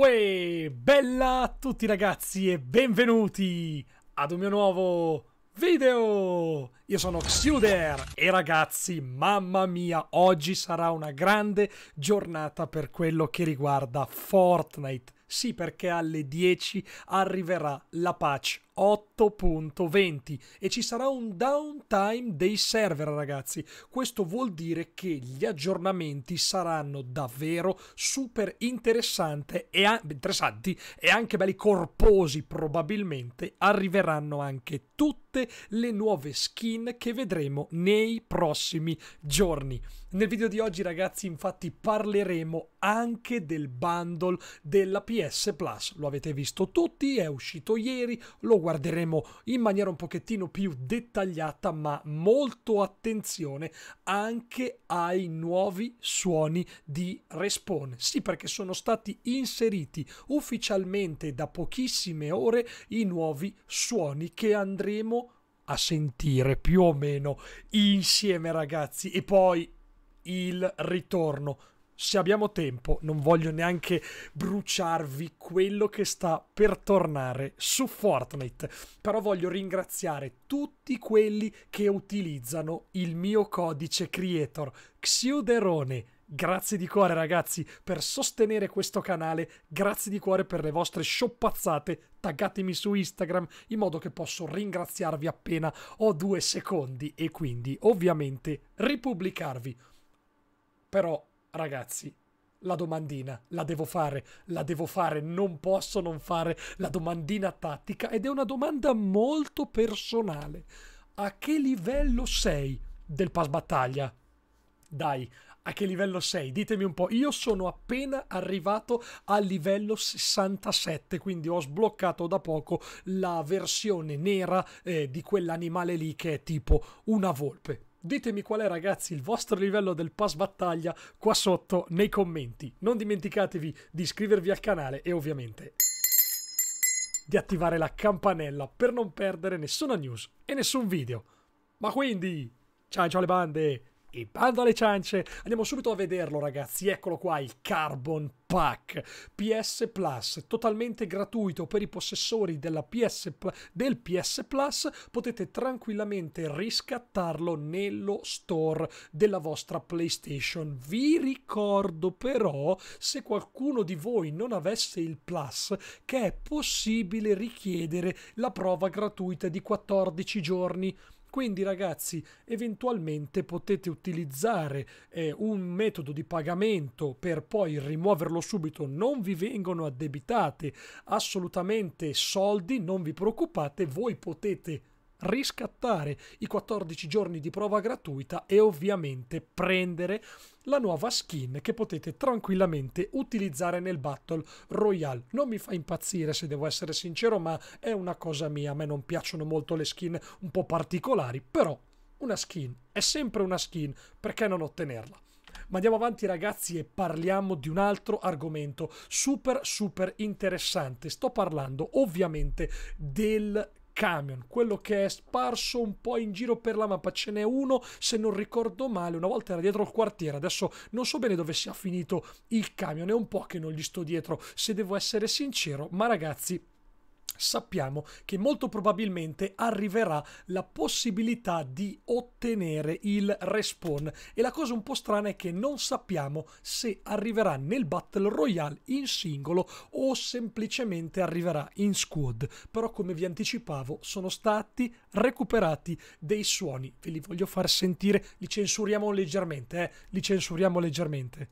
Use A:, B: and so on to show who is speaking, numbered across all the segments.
A: Uè, bella a tutti ragazzi e benvenuti ad un mio nuovo video! Io sono Xuder e ragazzi, mamma mia, oggi sarà una grande giornata per quello che riguarda Fortnite. Sì, perché alle 10 arriverà la patch 8.20 e ci sarà un downtime dei server ragazzi questo vuol dire che gli aggiornamenti saranno davvero super interessanti e, interessanti e anche belli corposi probabilmente arriveranno anche tutte le nuove skin che vedremo nei prossimi giorni nel video di oggi ragazzi infatti parleremo anche del bundle della PS Plus lo avete visto tutti è uscito ieri lo guardate guarderemo in maniera un pochettino più dettagliata, ma molto attenzione anche ai nuovi suoni di Respawn. Sì, perché sono stati inseriti ufficialmente da pochissime ore i nuovi suoni che andremo a sentire più o meno insieme ragazzi e poi il ritorno se abbiamo tempo, non voglio neanche bruciarvi quello che sta per tornare su Fortnite, però voglio ringraziare tutti quelli che utilizzano il mio codice creator Xiuderone. Grazie di cuore ragazzi per sostenere questo canale, grazie di cuore per le vostre sciompazzate, taggatemi su Instagram in modo che posso ringraziarvi appena ho due secondi e quindi ovviamente ripubblicarvi. Però ragazzi, la domandina, la devo fare, la devo fare, non posso non fare la domandina tattica ed è una domanda molto personale. A che livello sei del pass battaglia? Dai, a che livello sei? Ditemi un po'. Io sono appena arrivato al livello 67, quindi ho sbloccato da poco la versione nera eh, di quell'animale lì che è tipo una volpe. Ditemi qual è ragazzi il vostro livello del pass battaglia qua sotto nei commenti. Non dimenticatevi di iscrivervi al canale e ovviamente di attivare la campanella per non perdere nessuna news e nessun video. Ma quindi, ciao ciao le bande! E bando alle ciance, andiamo subito a vederlo ragazzi, eccolo qua il Carbon Pack PS Plus, totalmente gratuito per i possessori PS, del PS Plus, potete tranquillamente riscattarlo nello store della vostra PlayStation. Vi ricordo però, se qualcuno di voi non avesse il Plus, che è possibile richiedere la prova gratuita di 14 giorni quindi ragazzi, eventualmente potete utilizzare eh, un metodo di pagamento per poi rimuoverlo subito, non vi vengono addebitate assolutamente soldi, non vi preoccupate, voi potete riscattare i 14 giorni di prova gratuita e ovviamente prendere la nuova skin che potete tranquillamente utilizzare nel Battle Royale. Non mi fa impazzire se devo essere sincero, ma è una cosa mia, a me non piacciono molto le skin un po' particolari, però una skin è sempre una skin, perché non ottenerla? Ma andiamo avanti ragazzi e parliamo di un altro argomento super super interessante. Sto parlando ovviamente del camion, quello che è sparso un po' in giro per la mappa. Ce n'è uno, se non ricordo male, una volta era dietro il quartiere, adesso non so bene dove sia finito il camion, è un po' che non gli sto dietro, se devo essere sincero, ma ragazzi sappiamo che molto probabilmente arriverà la possibilità di ottenere il respawn e la cosa un po' strana è che non sappiamo se arriverà nel Battle Royale in singolo o semplicemente arriverà in squad, però come vi anticipavo sono stati recuperati dei suoni, ve li voglio far sentire, li censuriamo leggermente, eh? li censuriamo leggermente.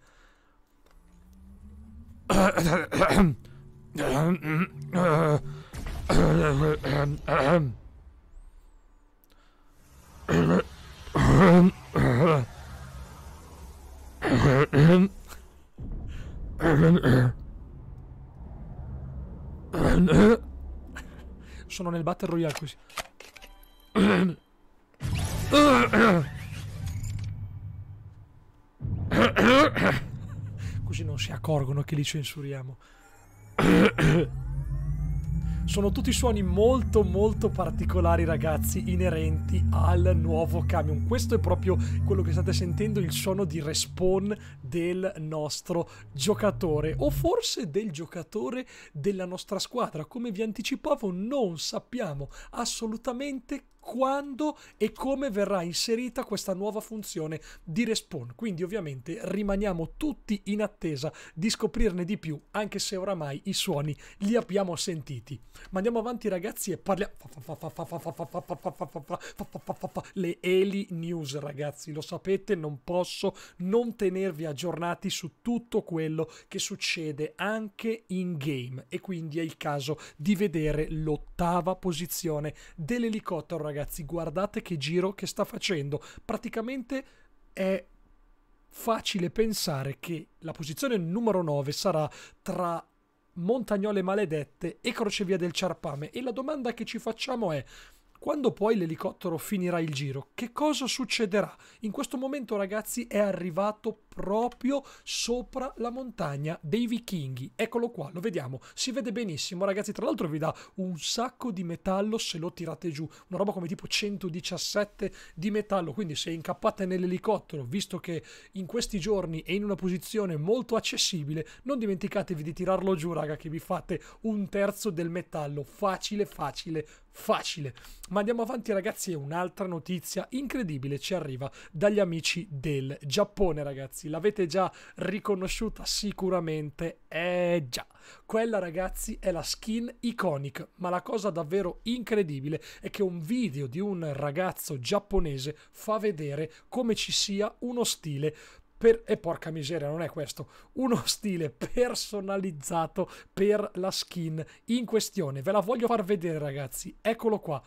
A: Sono nel Battle Royale così. Così non si accorgono che li censuriamo. Sono tutti suoni molto molto particolari ragazzi, inerenti al nuovo camion. Questo è proprio quello che state sentendo, il suono di respawn del nostro giocatore o forse del giocatore della nostra squadra. Come vi anticipavo non sappiamo assolutamente quando e come verrà inserita questa nuova funzione di respawn. Quindi ovviamente rimaniamo tutti in attesa di scoprirne di più, anche se oramai i suoni li abbiamo sentiti. Ma andiamo avanti ragazzi e parliamo... Le Eli News ragazzi, lo sapete, non posso non tenervi aggiornati su tutto quello che succede anche in game e quindi è il caso di vedere l'ottava posizione dell'elicottero ragazzi ragazzi, guardate che giro che sta facendo. Praticamente è facile pensare che la posizione numero 9 sarà tra Montagnole Maledette e Crocevia del Ciarpame. E la domanda che ci facciamo è quando poi l'elicottero finirà il giro, che cosa succederà? In questo momento, ragazzi, è arrivato proprio sopra la montagna dei vichinghi. Eccolo qua, lo vediamo, si vede benissimo ragazzi, tra l'altro vi dà un sacco di metallo se lo tirate giù, una roba come tipo 117 di metallo, quindi se incappate nell'elicottero, visto che in questi giorni è in una posizione molto accessibile, non dimenticatevi di tirarlo giù raga che vi fate un terzo del metallo, facile facile facile. Ma andiamo avanti ragazzi e un'altra notizia incredibile ci arriva dagli amici del Giappone ragazzi ragazzi, l'avete già riconosciuta sicuramente. Eh già, quella ragazzi è la skin iconic, ma la cosa davvero incredibile è che un video di un ragazzo giapponese fa vedere come ci sia uno stile per, e porca miseria, non è questo, uno stile personalizzato per la skin in questione. Ve la voglio far vedere, ragazzi. Eccolo qua.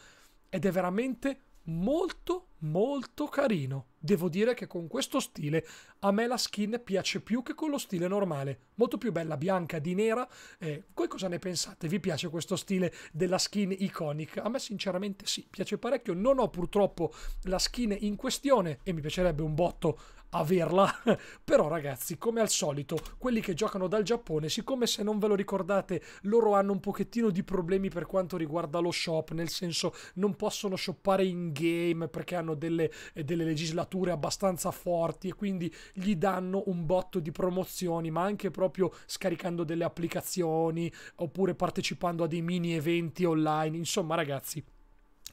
A: Ed è veramente molto molto carino. Devo dire che con questo stile a me la skin piace più che con lo stile normale. Molto più bella bianca di nera. Eh, voi cosa ne pensate? Vi piace questo stile della skin iconic? A me sinceramente sì, piace parecchio. Non ho purtroppo la skin in questione e mi piacerebbe un botto averla. Però ragazzi, come al solito, quelli che giocano dal Giappone, siccome se non ve lo ricordate, loro hanno un pochettino di problemi per quanto riguarda lo shop, nel senso non possono shoppare in game perché hanno hanno delle, eh, delle legislature abbastanza forti e quindi gli danno un botto di promozioni, ma anche proprio scaricando delle applicazioni oppure partecipando a dei mini eventi online. Insomma, ragazzi,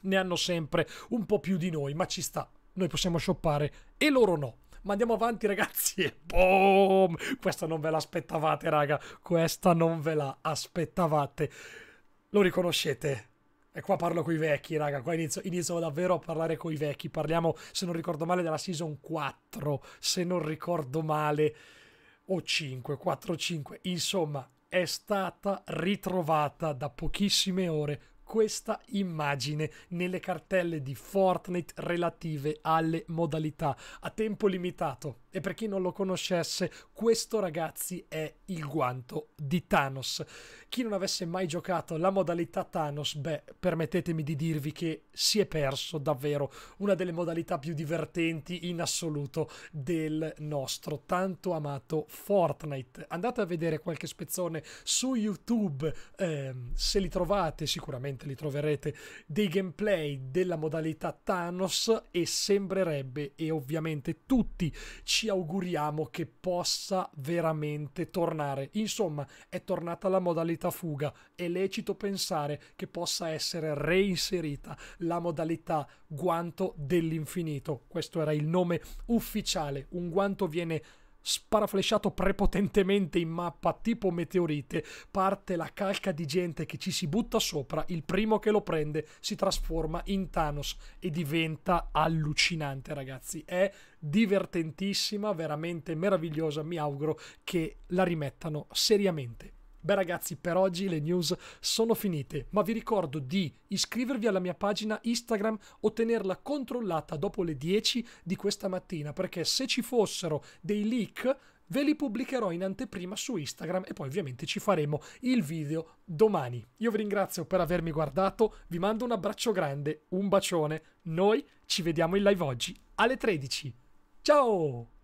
A: ne hanno sempre un po' più di noi, ma ci sta. Noi possiamo shoppare e loro no. Ma andiamo avanti, ragazzi. E boom! Questa non ve l'aspettavate, raga. Questa non ve la aspettavate. Lo riconoscete? E qua parlo coi vecchi, raga. Qua inizio, inizio davvero a parlare coi vecchi. Parliamo, se non ricordo male, della season 4. Se non ricordo male, o 5, 4, 5. Insomma, è stata ritrovata da pochissime ore questa immagine nelle cartelle di Fortnite relative alle modalità a tempo limitato. E per chi non lo conoscesse, questo ragazzi è il guanto di Thanos. Chi non avesse mai giocato la modalità Thanos, beh, permettetemi di dirvi che si è perso davvero una delle modalità più divertenti in assoluto del nostro tanto amato Fortnite. Andate a vedere qualche spezzone su YouTube, ehm, se li trovate sicuramente sicuramente li troverete dei gameplay della modalità Thanos e sembrerebbe e ovviamente tutti ci auguriamo che possa veramente tornare. Insomma, è tornata la modalità fuga, è lecito pensare che possa essere reinserita la modalità guanto dell'infinito. Questo era il nome ufficiale. Un guanto viene sparaflesciato prepotentemente in mappa tipo meteorite, parte la calca di gente che ci si butta sopra, il primo che lo prende si trasforma in Thanos e diventa allucinante ragazzi, è divertentissima, veramente meravigliosa, mi auguro che la rimettano seriamente Beh ragazzi, per oggi le news sono finite, ma vi ricordo di iscrivervi alla mia pagina Instagram o tenerla controllata dopo le 10 di questa mattina, perché se ci fossero dei leak ve li pubblicherò in anteprima su Instagram e poi ovviamente ci faremo il video domani. Io vi ringrazio per avermi guardato, vi mando un abbraccio grande, un bacione, noi ci vediamo in live oggi alle 13. Ciao!